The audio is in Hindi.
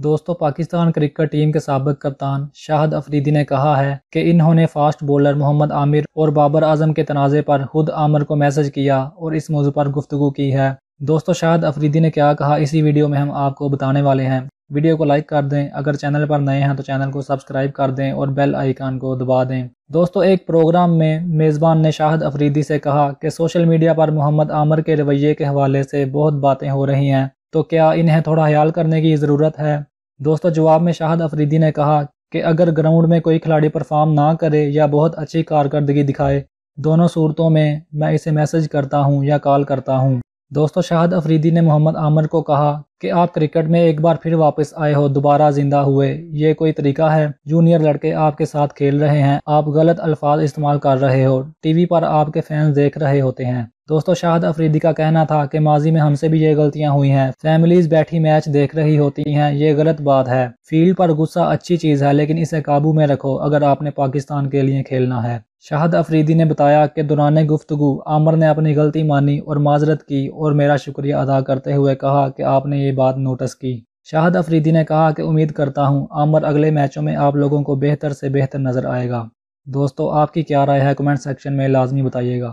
दोस्तों पाकिस्तान क्रिकेट टीम के सबक कप्तान शाहद अफरीदी ने कहा है कि इन्होंने फास्ट बॉलर मोहम्मद आमिर और बाबर आजम के तनाज़े पर खुद आमिर को मैसेज किया और इस मौजू पर गुफ्तु की है दोस्तों शाहद अफरीदी ने क्या कहा इसी वीडियो में हम आपको बताने वाले हैं वीडियो को लाइक कर दें अगर चैनल पर नए हैं तो चैनल को सब्सक्राइब कर दें और बेल आइकान को दबा दें दोस्तों एक प्रोग्राम में मेज़बान ने शाहद अफरीदी से कहा कि सोशल मीडिया पर मोहम्मद आमर के रवैये के हवाले से बहुत बातें हो रही हैं तो क्या इन्हें थोड़ा ख्याल करने की ज़रूरत है दोस्तों जवाब में शाहद अफरीदी ने कहा कि अगर ग्राउंड में कोई खिलाड़ी परफॉर्म ना करे या बहुत अच्छी कारकर्दगी दिखाए दोनों सूरतों में मैं इसे मैसेज करता हूँ या कॉल करता हूँ दोस्तों शाहद अफरीदी ने मोहम्मद आमर को कहा कि आप क्रिकेट में एक बार फिर वापस आए हो दोबारा जिंदा हुए ये कोई तरीका है जूनियर लड़के आपके साथ खेल रहे हैं आप गलत अल्फाज इस्तेमाल कर रहे हो टीवी पर आपके फैंस देख रहे होते हैं दोस्तों शाहद अफरीदी का कहना था कि माजी में हमसे भी ये गलतियां हुई हैं फैमिलीज बैठी मैच देख रही होती हैं ये गलत बात है फील्ड पर गुस्सा अच्छी चीज़ है लेकिन इसे काबू में रखो अगर आपने पाकिस्तान के लिए खेलना है शाहद अफरीदी ने बताया कि दौरान गुफ्तगु आमर ने अपनी गलती मानी और माजरत की और मेरा शुक्रिया अदा करते हुए कहा कि आपने ये ये बात नोटिस की शाहद अफरीदी ने कहा कि उम्मीद करता हूँ आमर अगले मैचों में आप लोगों को बेहतर से बेहतर नज़र आएगा दोस्तों आपकी क्या राय है कमेंट सेक्शन में लाजमी बताइएगा